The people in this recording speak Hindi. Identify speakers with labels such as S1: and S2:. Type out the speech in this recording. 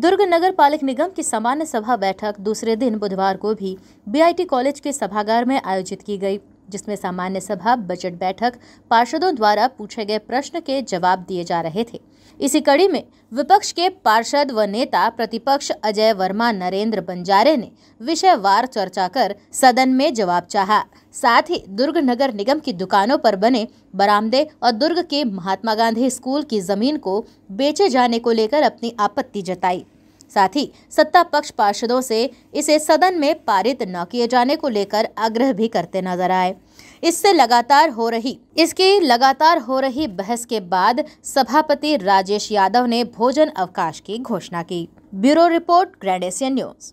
S1: दुर्ग नगर पालिक निगम की सामान्य सभा बैठक दूसरे दिन बुधवार को भी बीआईटी कॉलेज के सभागार में आयोजित की गई जिसमें सामान्य सभा बजट बैठक पार्षदों द्वारा पूछे गए प्रश्न के जवाब दिए जा रहे थे इसी कड़ी में विपक्ष के पार्षद व नेता प्रतिपक्ष अजय वर्मा नरेंद्र बंजारे ने विषयवार चर्चा कर सदन में जवाब चाहा साथ ही दुर्ग नगर निगम की दुकानों पर बने बरामदे और दुर्ग के महात्मा गांधी स्कूल की जमीन को बेचे जाने को लेकर अपनी आपत्ति जताई साथ ही सत्ता पक्ष पार्षदों से इसे सदन में पारित न किए जाने को लेकर आग्रह भी करते नजर आए इससे लगातार हो रही इसकी लगातार हो रही बहस के बाद सभापति राजेश यादव ने भोजन अवकाश की घोषणा की bureau report Grand Asian news